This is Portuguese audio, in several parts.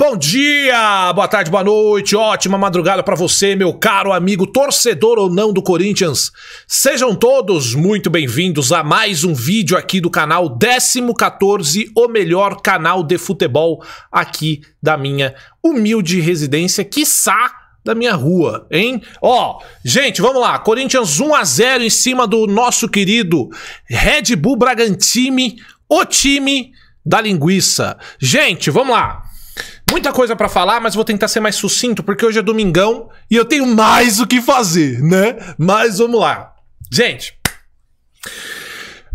Bom dia, boa tarde, boa noite, ótima madrugada para você, meu caro amigo, torcedor ou não do Corinthians. Sejam todos muito bem-vindos a mais um vídeo aqui do canal 14, o melhor canal de futebol aqui da minha humilde residência, quiçá da minha rua, hein? Ó, gente, vamos lá. Corinthians 1 a 0 em cima do nosso querido Red Bull Bragantino, o time da linguiça. Gente, vamos lá muita coisa para falar, mas vou tentar ser mais sucinto, porque hoje é domingão e eu tenho mais o que fazer, né? Mas vamos lá. Gente.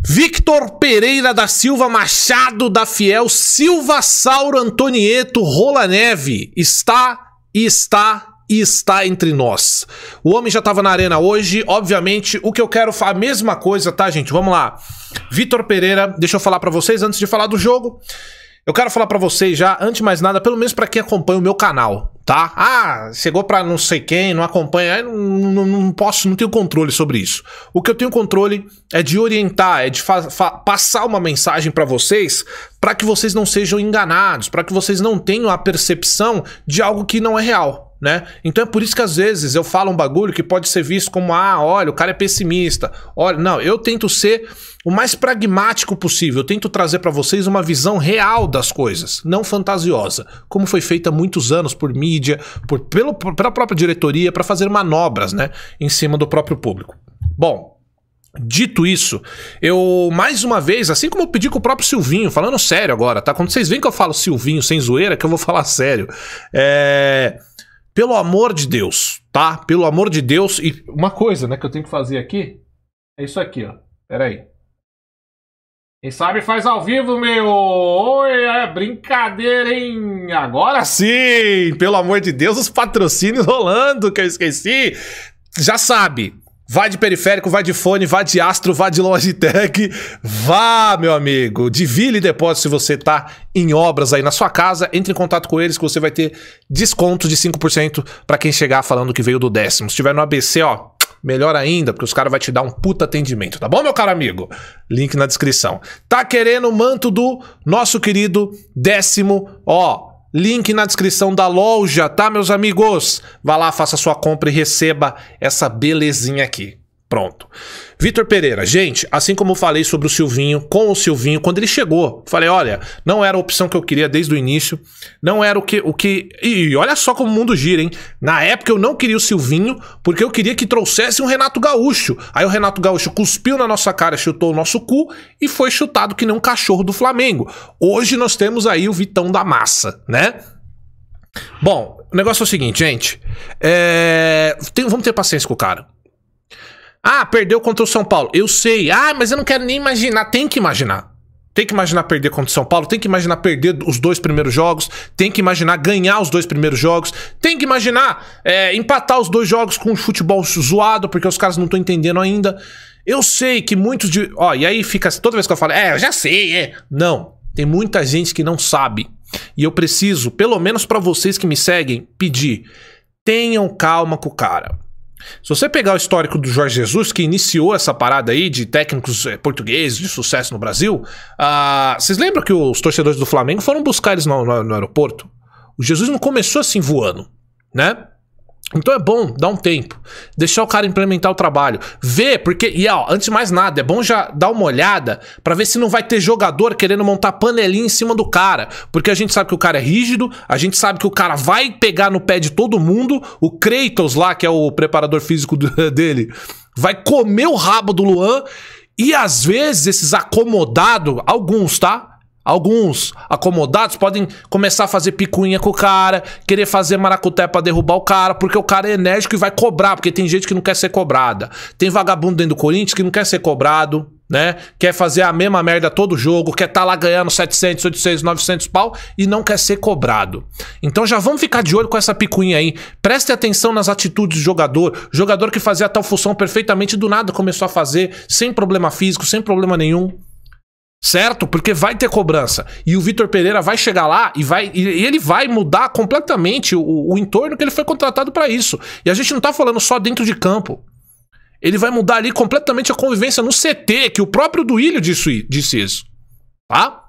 Victor Pereira da Silva Machado da Fiel Silva Sauro Antonieto Rola Neve está e está e está entre nós. O homem já estava na arena hoje, obviamente, o que eu quero a mesma coisa, tá, gente? Vamos lá. Vitor Pereira, deixa eu falar para vocês antes de falar do jogo. Eu quero falar para vocês já, antes de mais nada, pelo menos para quem acompanha o meu canal, tá? Ah, chegou para não sei quem, não acompanha, não, não, não, posso, não tenho controle sobre isso. O que eu tenho controle é de orientar, é de passar uma mensagem para vocês, para que vocês não sejam enganados, para que vocês não tenham a percepção de algo que não é real né? Então é por isso que às vezes eu falo um bagulho que pode ser visto como ah, olha, o cara é pessimista. Olha, não, eu tento ser o mais pragmático possível. Eu tento trazer para vocês uma visão real das coisas, não fantasiosa, como foi feita há muitos anos por mídia, por pelo, pela própria diretoria para fazer manobras, né, em cima do próprio público. Bom, Dito isso, eu mais uma vez, assim como eu pedi com o próprio Silvinho, falando sério agora, tá? Quando vocês veem que eu falo Silvinho sem zoeira, que eu vou falar sério. É. Pelo amor de Deus, tá? Pelo amor de Deus. E uma coisa, né, que eu tenho que fazer aqui é isso aqui, ó. Pera aí. Quem sabe faz ao vivo, meu! Oi, é brincadeira, hein? Agora sim! Pelo amor de Deus, os patrocínios rolando que eu esqueci. Já sabe, Vai de periférico, vai de fone, vai de Astro, vai de Logitech. Vá, meu amigo. De Vile Depósito, se você tá em obras aí na sua casa, entre em contato com eles que você vai ter desconto de 5% para quem chegar falando que veio do décimo. Se tiver no ABC, ó, melhor ainda, porque os caras vão te dar um puta atendimento, tá bom, meu caro amigo? Link na descrição. Tá querendo o manto do nosso querido décimo, ó, Link na descrição da loja, tá, meus amigos? Vá lá, faça sua compra e receba essa belezinha aqui pronto. Vitor Pereira, gente, assim como falei sobre o Silvinho, com o Silvinho, quando ele chegou, falei: olha, não era a opção que eu queria desde o início, não era o que. O que... E olha só como o mundo gira, hein? Na época eu não queria o Silvinho, porque eu queria que trouxesse um Renato Gaúcho. Aí o Renato Gaúcho cuspiu na nossa cara, chutou o nosso cu e foi chutado que nem um cachorro do Flamengo. Hoje nós temos aí o Vitão da Massa, né? Bom, o negócio é o seguinte, gente. É... Tem... vamos ter paciência com o cara. Ah, perdeu contra o São Paulo. Eu sei. Ah, mas eu não quero nem imaginar. Tem que imaginar. Tem que imaginar perder contra o São Paulo, tem que imaginar perder os dois primeiros jogos, tem que imaginar ganhar os dois primeiros jogos, tem que imaginar é, empatar os dois jogos com um futebol zoado, porque os caras não estão entendendo ainda. Eu sei que muitos de. Ó, e aí fica. Toda vez que eu falo, é, eu já sei, é. Não. Tem muita gente que não sabe. E eu preciso, pelo menos para vocês que me seguem, pedir: tenham calma com o cara. Se você pegar o histórico do Jorge Jesus, que iniciou essa parada aí de técnicos eh, portugueses de sucesso no Brasil, uh, vocês lembram que os torcedores do Flamengo foram buscar eles no, no, no aeroporto? O Jesus não começou assim voando, né? Então é bom dar um tempo, deixar o cara implementar o trabalho, ver, porque, e ó, antes de mais nada, é bom já dar uma olhada para ver se não vai ter jogador querendo montar panelinha em cima do cara, porque a gente sabe que o cara é rígido, a gente sabe que o cara vai pegar no pé de todo mundo, o Kratos lá, que é o preparador físico dele, vai comer o rabo do Luan, e às vezes esses acomodados, alguns, tá? Alguns acomodados podem começar a fazer picuinha com o cara, querer fazer maracuté para derrubar o cara, porque o cara é enérgico e vai cobrar, porque tem gente que não quer ser cobrada. Tem vagabundo dentro do Corinthians que não quer ser cobrado, né? Quer fazer a mesma merda todo jogo, quer estar tá lá ganhando 700, 800, 900 pau e não quer ser cobrado. Então já vamos ficar de olho com essa picuinha aí. Preste atenção nas atitudes do jogador. Jogador que fazia tal função perfeitamente do nada começou a fazer, sem problema físico, sem problema nenhum certo? Porque vai ter cobrança. E o Vitor Pereira vai chegar lá e vai e ele vai mudar completamente o, o entorno que ele foi contratado para isso. E a gente não tá falando só dentro de campo. Ele vai mudar ali completamente a convivência no CT, que o próprio Duílio disse, disse isso, tá?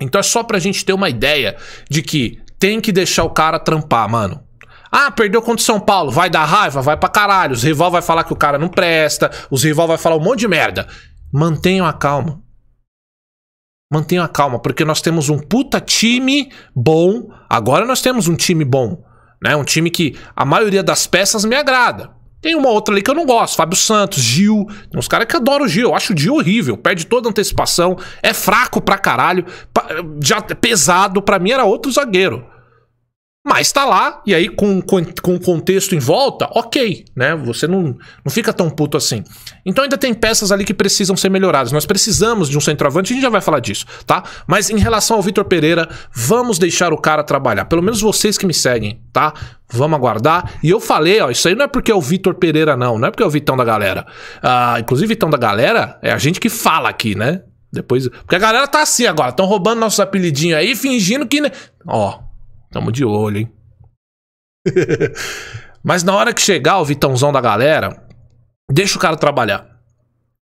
Então é só pra gente ter uma ideia de que tem que deixar o cara trampar, mano. Ah, perdeu contra o São Paulo, vai dar raiva? Vai pra caralho. Os rival vai falar que o cara não presta, os rival vai falar um monte de merda. Mantenham a calma. Mantenha a calma, porque nós temos um puta time bom. Agora nós temos um time bom. Né? Um time que a maioria das peças me agrada. Tem uma outra ali que eu não gosto. Fábio Santos, Gil. Tem uns caras que adoram o Gil. Eu acho o Gil horrível. Perde toda a antecipação. É fraco pra caralho. Já pesado. Pra mim era outro zagueiro. Mas está lá, e aí com, com, com o contexto em volta, ok, né? Você não, não fica tão puto assim. Então ainda tem peças ali que precisam ser melhoradas. Nós precisamos de um centroavante, a gente já vai falar disso, tá? Mas em relação ao Vitor Pereira, vamos deixar o cara trabalhar. Pelo menos vocês que me seguem, tá? Vamos aguardar. E eu falei, ó, isso aí não é porque é o Vitor Pereira, não. Não é porque é o Vitão da galera. Ah, inclusive, Vitão da galera é a gente que fala aqui, né? Depois. Porque a galera tá assim agora, estão roubando nossos apelidinhos aí, fingindo que. Né? Ó, Tamo de olho, hein? Mas na hora que chegar o Vitãozão da galera, deixa o cara trabalhar.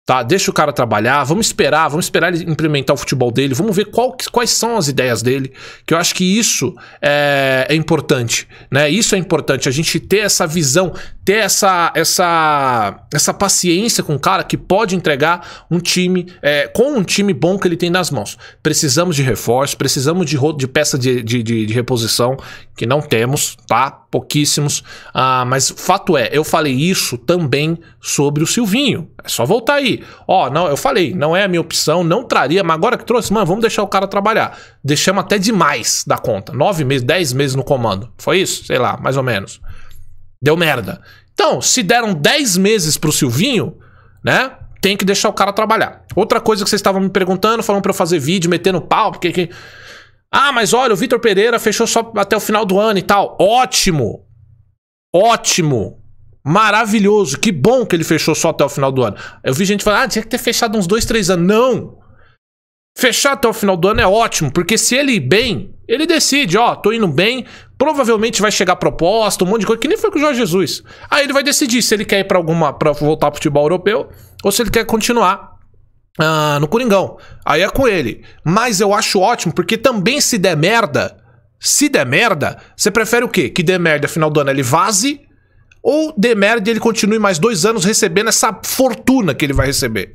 Tá, deixa o cara trabalhar, vamos esperar, vamos esperar ele implementar o futebol dele, vamos ver qual, quais são as ideias dele, que eu acho que isso é, é importante, né? Isso é importante, a gente ter essa visão, ter essa, essa, essa paciência com o cara que pode entregar um time, é, com um time bom que ele tem nas mãos. Precisamos de reforço, precisamos de, de peça de, de, de, de reposição, que não temos, tá? pouquíssimos. Ah, mas fato é, eu falei isso também sobre o Silvinho. É só voltar aí. Ó, oh, não, eu falei, não é a minha opção, não traria, mas agora que trouxe, mano, vamos deixar o cara trabalhar. Deixamos até demais da conta. Nove meses, dez meses no comando. Foi isso? Sei lá, mais ou menos. Deu merda. Então, se deram dez meses pro Silvinho, né? Tem que deixar o cara trabalhar. Outra coisa que vocês estavam me perguntando, falando para eu fazer vídeo, metendo pau, porque. Que... Ah, mas olha, o Vitor Pereira fechou só até o final do ano e tal. Ótimo! Ótimo! Maravilhoso! Que bom que ele fechou só até o final do ano. Eu vi gente falando, ah, tinha que ter fechado uns dois, três anos. Não! Fechar até o final do ano é ótimo, porque se ele ir bem, ele decide, ó, tô indo bem, provavelmente vai chegar proposta, um monte de coisa, que nem foi com o Jorge Jesus. Aí ele vai decidir se ele quer ir para alguma para voltar pro futebol europeu ou se ele quer continuar ah, no Coringão. Aí é com ele. Mas eu acho ótimo, porque também se der merda, se der merda, você prefere o quê? Que der merda, final do ano ele vaze, ou dê merda e ele continue mais dois anos recebendo essa fortuna que ele vai receber?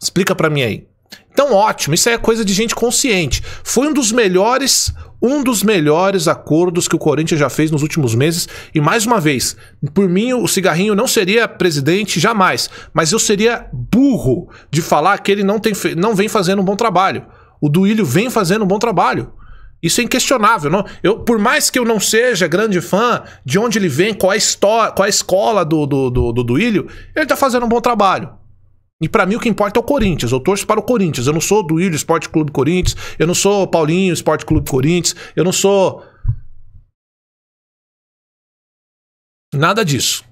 Explica para mim aí. Então, ótimo, isso aí é coisa de gente consciente. Foi um dos melhores, um dos melhores acordos que o Corinthians já fez nos últimos meses. E mais uma vez, por mim, o Cigarrinho não seria presidente jamais, mas eu seria burro de falar que ele não, tem, não vem fazendo um bom trabalho. O Duílio vem fazendo um bom trabalho. Isso é inquestionável. Não? Eu, por mais que eu não seja grande fã de onde ele vem, qual a, história, qual a escola do, do, do, do Duílio, ele está fazendo um bom trabalho. E para mim o que importa é o Corinthians. Eu torço para o Corinthians. Eu não sou do Ilho Esporte Clube Corinthians. Eu não sou Paulinho Esporte Clube Corinthians. Eu não sou. Nada disso.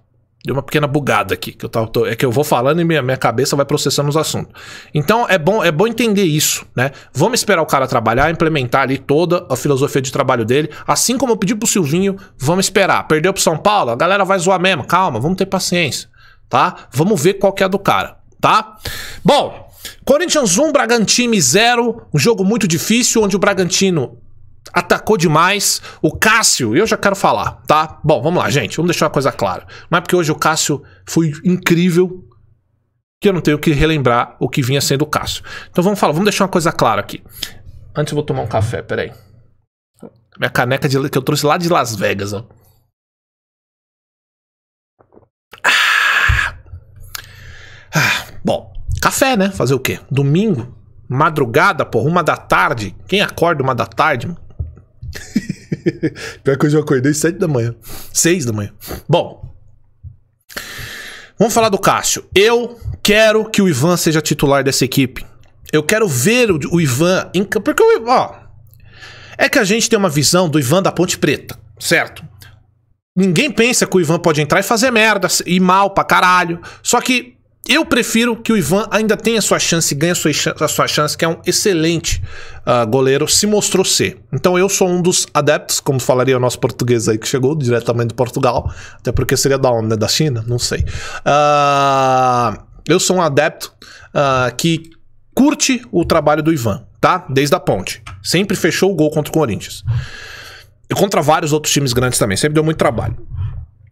Deu uma pequena bugada aqui. Que eu tava, tô, é que eu vou falando e minha, minha cabeça vai processando os assuntos. Então é bom, é bom entender isso, né? Vamos esperar o cara trabalhar, implementar ali toda a filosofia de trabalho dele. Assim como eu pedi pro Silvinho, vamos esperar. Perdeu pro São Paulo, a galera vai zoar mesmo. Calma, vamos ter paciência, tá? Vamos ver qual que é a do cara tá? Bom, Corinthians 1, Bragantino 0, um jogo muito difícil, onde o Bragantino atacou demais. O Cássio, eu já quero falar, tá? Bom, vamos lá, gente, vamos deixar uma coisa clara. Não é porque hoje o Cássio foi incrível que eu não tenho que relembrar o que vinha sendo o Cássio. Então vamos falar, vamos deixar uma coisa clara aqui. Antes eu vou tomar um café, peraí. Minha caneca de, que eu trouxe lá de Las Vegas, ó. Ah. Ah. Bom, café, né? Fazer o quê? Domingo, madrugada, porra, uma da tarde. Quem acorda uma da tarde? Pior que eu eu acordei sete da manhã. Seis da manhã. Bom, vamos falar do Cássio. Eu quero que o Ivan seja titular dessa equipe. Eu quero ver o, o Ivan em Porque o ó, é que a gente tem uma visão do Ivan da Ponte Preta, certo? Ninguém pensa que o Ivan pode entrar e fazer merda, e mal pra caralho. Só que eu prefiro que o Ivan ainda tenha sua chance, ganhe a sua chance, que é um excelente uh, goleiro, se mostrou ser. Então eu sou um dos adeptos, como falaria o nosso português aí que chegou diretamente de Portugal, até porque seria da onde, né? Da China? Não sei. Uh, eu sou um adepto uh, que curte o trabalho do Ivan, tá? Desde a ponte. Sempre fechou o gol contra o Corinthians. E contra vários outros times grandes também, sempre deu muito trabalho.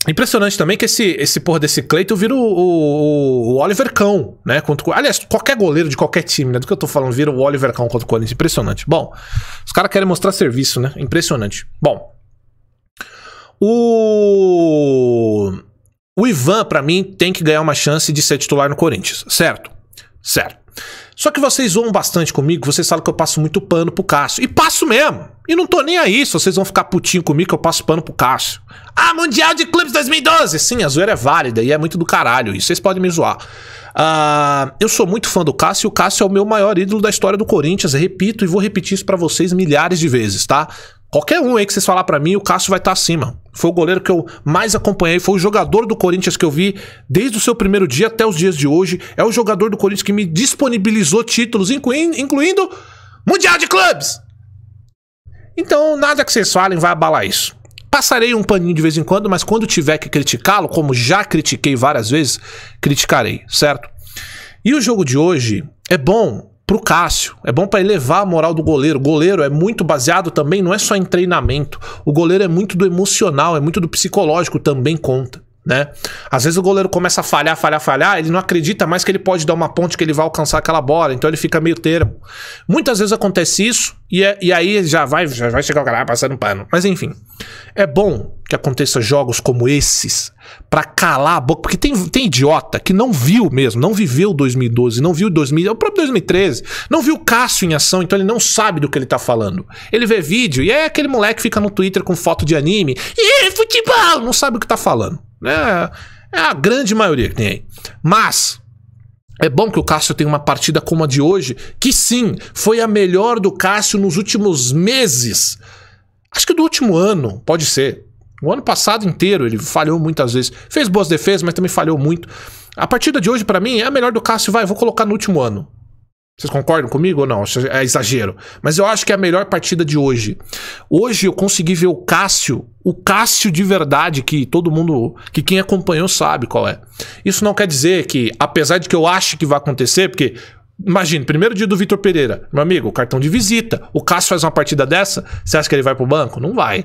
Impressionante também que esse, esse porra desse Cleiton vira o, o, o, Oliver Cão, né? Contra, aliás, qualquer goleiro de qualquer time, né? Do que eu tô falando, vira o Oliver Cão contra o Corinthians. Impressionante. Bom, os caras querem mostrar serviço, né? Impressionante. Bom. O. O Ivan, para mim, tem que ganhar uma chance de ser titular no Corinthians, certo? Certo. Só que vocês zoam bastante comigo, vocês falam que eu passo muito pano pro Cássio. E passo mesmo. E não tô nem aí se vocês vão ficar putinho comigo que eu passo pano pro Cássio. Ah, Mundial de Clubes 2012! Sim, a zoeira é válida e é muito do caralho isso. Vocês podem me zoar. Uh, eu sou muito fã do Cássio e o Cássio é o meu maior ídolo da história do Corinthians. Eu repito e vou repetir isso para vocês milhares de vezes, tá? Qualquer um aí que vocês falar para mim, o Cássio vai estar tá acima. Foi o goleiro que eu mais acompanhei, foi o jogador do Corinthians que eu vi desde o seu primeiro dia até os dias de hoje. É o jogador do Corinthians que me disponibilizou títulos, incluindo, incluindo Mundial de Clubes. Então, nada que vocês falem vai abalar isso. Passarei um paninho de vez em quando, mas quando tiver que criticá-lo, como já critiquei várias vezes, criticarei, certo? E o jogo de hoje é bom pro Cássio. É bom para elevar a moral do goleiro. O goleiro é muito baseado também, não é só em treinamento. O goleiro é muito do emocional, é muito do psicológico, também conta né? Às vezes o goleiro começa a falhar, falhar, falhar, ele não acredita mais que ele pode dar uma ponte que ele vai alcançar aquela bola, então ele fica meio termo. Muitas vezes acontece isso e, é, e aí já vai, já vai chegar o cara ah, passando pano. Mas enfim, é bom que aconteça jogos como esses para calar a boca, porque tem, tem idiota que não viu mesmo, não viveu 2012, não viu 2000, o próprio 2013, não viu o Cássio em ação, então ele não sabe do que ele tá falando. Ele vê vídeo e é aquele moleque que fica no Twitter com foto de anime, e futebol, não sabe o que tá falando né? É a grande maioria que tem aí. Mas é bom que o Cássio tenha uma partida como a de hoje, que sim, foi a melhor do Cássio nos últimos meses. Acho que do último ano, pode ser. O ano passado inteiro ele falhou muitas vezes. Fez boas defesas, mas também falhou muito. A partida de hoje, para mim, é a melhor do Cássio. Vai, vou colocar no último ano. Vocês concordam comigo ou não? É exagero. Mas eu acho que é a melhor partida de hoje. Hoje eu consegui ver o Cássio, o Cássio de verdade, que todo mundo, que quem acompanhou sabe qual é. Isso não quer dizer que, apesar de que eu acho que vai acontecer, porque Imagina, primeiro dia do Vitor Pereira, meu amigo, cartão de visita. O Cássio faz uma partida dessa, você acha que ele vai pro banco? Não vai.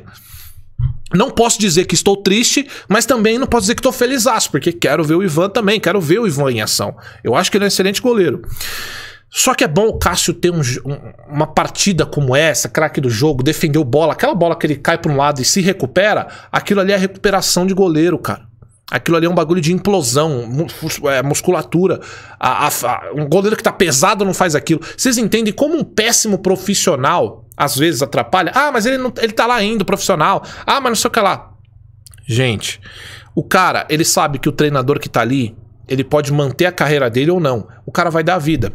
Não posso dizer que estou triste, mas também não posso dizer que estou felizaço, porque quero ver o Ivan também, quero ver o Ivan em ação. Eu acho que ele é um excelente goleiro. Só que é bom o Cássio ter um, um, uma partida como essa, craque do jogo, defendeu bola, aquela bola que ele cai para um lado e se recupera, aquilo ali é recuperação de goleiro, cara. Aquilo ali é um bagulho de implosão, é, musculatura. A, a, a, um goleiro que tá pesado não faz aquilo. Vocês entendem como um péssimo profissional às vezes atrapalha? Ah, mas ele, não, ele tá lá indo, profissional. Ah, mas não sei o que lá. Gente, o cara, ele sabe que o treinador que tá ali, ele pode manter a carreira dele ou não. O cara vai dar a vida.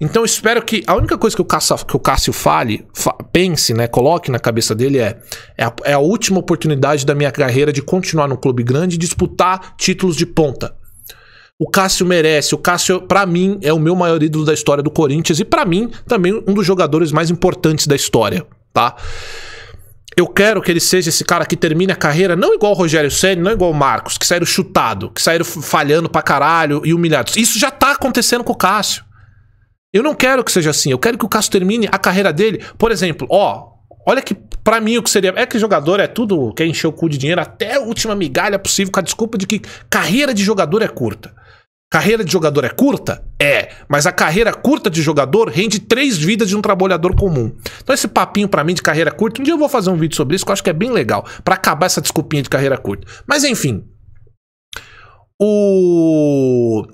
Então espero que a única coisa que o Cássio, que o Cássio fale, fa, pense, né, coloque na cabeça dele é é a, é a última oportunidade da minha carreira de continuar no clube grande e disputar títulos de ponta. O Cássio merece. O Cássio, para mim, é o meu maior ídolo da história do Corinthians e para mim também um dos jogadores mais importantes da história, tá? Eu quero que ele seja esse cara que termine a carreira não igual o Rogério Ceni, não igual o Marcos, que saíram chutado, que saíram falhando pra caralho e humilhados. Isso já tá acontecendo com o Cássio. Eu não quero que seja assim. Eu quero que o Cássio termine a carreira dele. Por exemplo, ó, olha que para mim o que seria. É que jogador é tudo, quer encher o cu de dinheiro até a última migalha possível, com a desculpa de que carreira de jogador é curta. Carreira de jogador é curta? É, mas a carreira curta de jogador rende três vidas de um trabalhador comum. Então esse papinho para mim de carreira curta, um dia eu vou fazer um vídeo sobre isso que eu acho que é bem legal, para acabar essa desculpinha de carreira curta. Mas enfim. O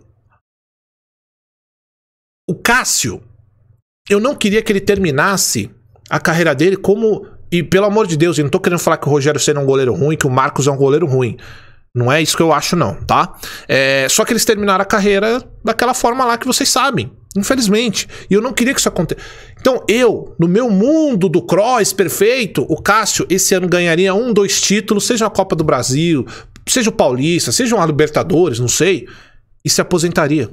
o Cássio, eu não queria que ele terminasse a carreira dele como. E pelo amor de Deus, eu não tô querendo falar que o Rogério seja é um goleiro ruim, que o Marcos é um goleiro ruim. Não é isso que eu acho, não, tá? É, só que eles terminaram a carreira daquela forma lá que vocês sabem. Infelizmente. E eu não queria que isso acontecesse. Então, eu, no meu mundo do cross perfeito, o Cássio esse ano ganharia um, dois títulos, seja a Copa do Brasil, seja o Paulista, seja uma Libertadores, não sei, e se aposentaria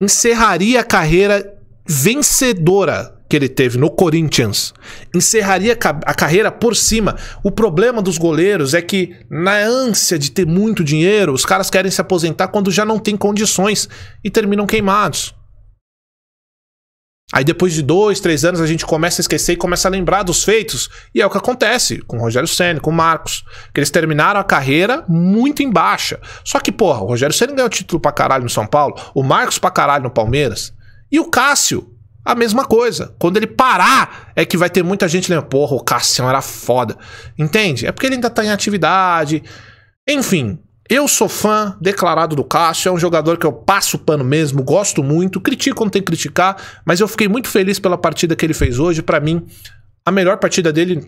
encerraria a carreira vencedora que ele teve no Corinthians encerraria a carreira por cima. O problema dos goleiros é que, na ânsia de ter muito dinheiro, os caras querem se aposentar quando já não tem condições e terminam queimados. Aí depois de dois, três anos a gente começa a esquecer e começa a lembrar dos feitos. E é o que acontece com o Rogério Senna, com o Marcos. Que eles terminaram a carreira muito em baixa. Só que, porra, o Rogério Senna ganhou título pra caralho no São Paulo, o Marcos pra caralho no Palmeiras. E o Cássio, a mesma coisa. Quando ele parar, é que vai ter muita gente lembrando, porra, o Cássio era foda. Entende? É porque ele ainda tá em atividade. Enfim, eu sou fã declarado do Cássio, é um jogador que eu passo o pano mesmo, gosto muito, critico quando tem que criticar, mas eu fiquei muito feliz pela partida que ele fez hoje. Para mim, a melhor partida dele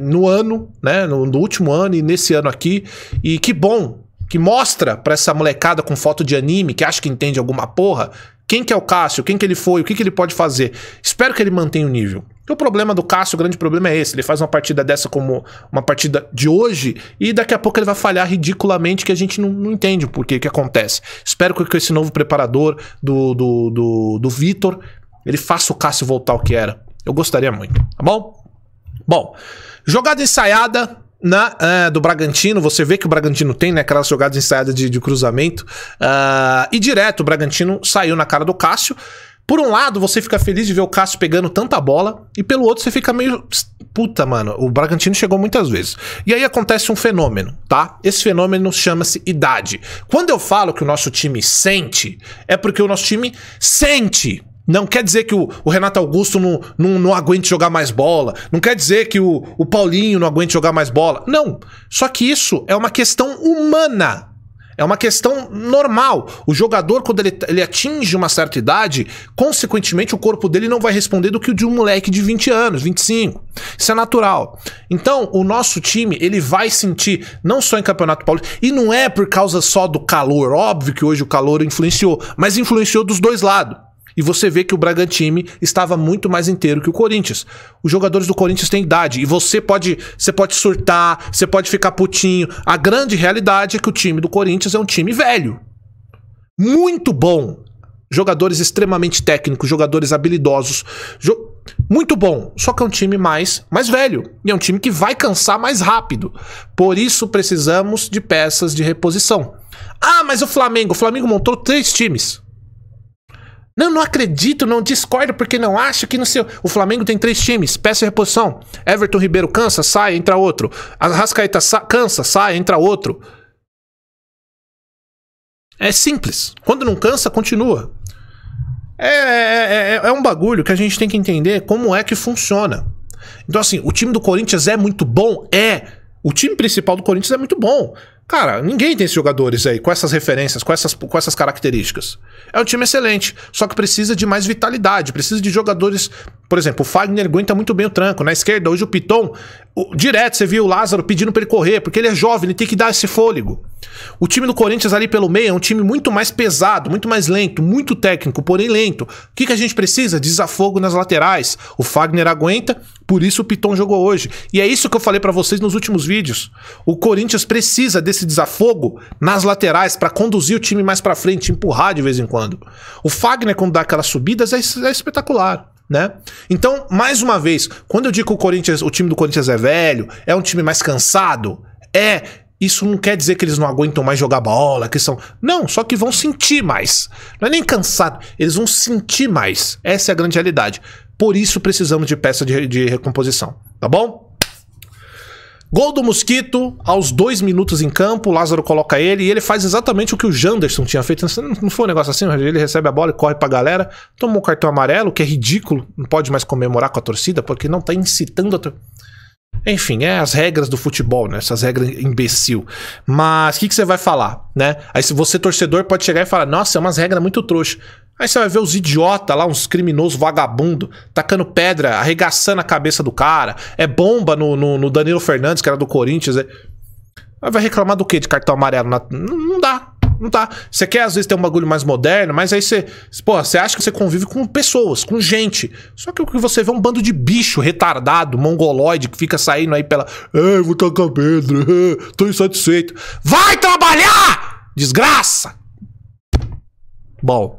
no ano, né? No, no, último ano e nesse ano aqui. E que bom que mostra para essa molecada com foto de anime que acha que entende alguma porra quem que é o Cássio, quem que ele foi, o que, que ele pode fazer. Espero que ele mantenha o nível o problema do Cássio, o grande problema é esse. Ele faz uma partida dessa como uma partida de hoje e daqui a pouco ele vai falhar ridiculamente que a gente não, não entende o porquê que acontece. Espero que esse novo preparador do, do, do, do Vitor, ele faça o Cássio voltar ao que era. Eu gostaria muito, tá bom? Bom, jogada ensaiada, na, uh, do Bragantino, você vê que o Bragantino tem né, aquelas jogadas ensaiadas de, de cruzamento. Uh, e direto, o Bragantino saiu na cara do Cássio. Por um lado, você fica feliz de ver o Cássio pegando tanta bola, e pelo outro, você fica meio. Puta, mano, o Bragantino chegou muitas vezes. E aí acontece um fenômeno, tá? Esse fenômeno chama-se idade. Quando eu falo que o nosso time sente, é porque o nosso time sente não quer dizer que o, o Renato Augusto não, não, não, aguente jogar mais bola. Não quer dizer que o, o Paulinho não aguente jogar mais bola. Não. Só que isso é uma questão humana. É uma questão normal. O jogador, quando ele, ele atinge uma certa idade, consequentemente o corpo dele não vai responder do que o de um moleque de 20 anos, 25. Isso é natural. Então, o nosso time, ele vai sentir, não só em Campeonato Paulista, e não é por causa só do calor, óbvio que hoje o calor influenciou, mas influenciou dos dois lados. E você vê que o Bragantino estava muito mais inteiro que o Corinthians. Os jogadores do Corinthians têm idade e você pode, você pode surtar, você pode ficar putinho. A grande realidade é que o time do Corinthians é um time velho. Muito bom. Jogadores extremamente técnicos, jogadores habilidosos, jo muito bom, só que é um time mais, mais velho e é um time que vai cansar mais rápido. Por isso precisamos de peças de reposição. Ah, mas o Flamengo, o Flamengo montou três times. Não, não acredito, não discordo porque não acho que no seu O Flamengo tem três times, peça reposição. Everton Ribeiro cansa, sai, entra outro. Arrascaeta sa cansa, sai, entra outro. É simples. Quando não cansa, continua. É, é, é, é, um bagulho que a gente tem que entender como é que funciona. Então, assim, o time do Corinthians é muito bom? É. O time principal do Corinthians é muito bom. Cara, ninguém tem esses jogadores aí, com essas referências, com essas, com essas características. É um time excelente, só que precisa de mais vitalidade, precisa de jogadores. Por exemplo, o Fagner aguenta muito bem o tranco. Na esquerda, hoje o Piton, o, direto você viu o Lázaro pedindo pra ele correr, porque ele é jovem, ele tem que dar esse fôlego. O time do Corinthians ali pelo meio é um time muito mais pesado, muito mais lento, muito técnico, porém lento. O que, que a gente precisa? Desafogo nas laterais. O Fagner aguenta, por isso o Piton jogou hoje. E é isso que eu falei para vocês nos últimos vídeos. O Corinthians precisa desse desafogo nas laterais para conduzir o time mais para frente, empurrar de vez em quando. O Fagner quando dá aquelas subidas é, é espetacular. Né? Então, mais uma vez, quando eu digo que o Corinthians, o time do Corinthians é velho, é um time mais cansado, é isso não quer dizer que eles não aguentam mais jogar bola, que são. Não, só que vão sentir mais. Não é nem cansado, eles vão sentir mais. Essa é a grande realidade. Por isso precisamos de peça de, de recomposição, tá bom? Gol do Mosquito, aos dois minutos em campo, o Lázaro coloca ele e ele faz exatamente o que o Janderson tinha feito. Não foi um negócio assim, ele recebe a bola e corre pra galera, toma um cartão amarelo, que é ridículo, não pode mais comemorar com a torcida, porque não tá incitando a torcida. Enfim, é as regras do futebol, né? Essas regras imbecil. Mas o que, que você vai falar, né? Aí se você torcedor pode chegar e falar, nossa, é umas regras muito trouxas Aí você vai ver os idiota lá, uns criminosos vagabundo, tacando pedra, arregaçando a cabeça do cara. É bomba no, no, no Danilo Fernandes, que era do Corinthians. É... vai reclamar do quê de cartão amarelo? Na... Não dá. Não tá. Você quer, às vezes, ter um bagulho mais moderno, mas aí você. Pô, você acha que você convive com pessoas, com gente. Só que o que você vê é um bando de bicho retardado, mongoloide, que fica saindo aí pela. É, Ei, vou tacar pedra, é, tô insatisfeito. Vai trabalhar! Desgraça! Bom.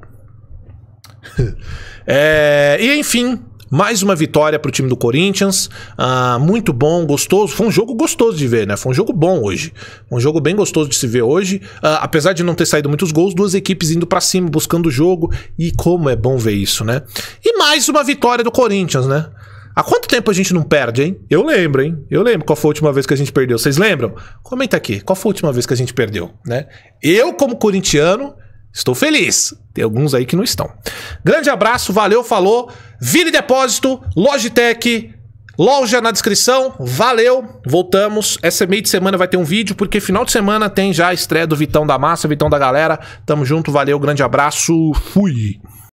é... E enfim, mais uma vitória para o time do Corinthians. Ah, muito bom, gostoso. Foi um jogo gostoso de ver, né? Foi um jogo bom hoje. Um jogo bem gostoso de se ver hoje. Ah, apesar de não ter saído muitos gols, duas equipes indo para cima, buscando o jogo. E como é bom ver isso, né? E mais uma vitória do Corinthians, né? Há quanto tempo a gente não perde, hein? Eu lembro, hein? Eu lembro qual foi a última vez que a gente perdeu. Vocês lembram? Comenta aqui, qual foi a última vez que a gente perdeu, né? Eu, como corintiano, Estou feliz. Tem alguns aí que não estão. Grande abraço, valeu, falou. Vire Depósito, Logitech, loja na descrição. Valeu, voltamos. Essa meio de semana vai ter um vídeo, porque final de semana tem já a estreia do Vitão da Massa, Vitão da Galera. Tamo junto, valeu, grande abraço, fui.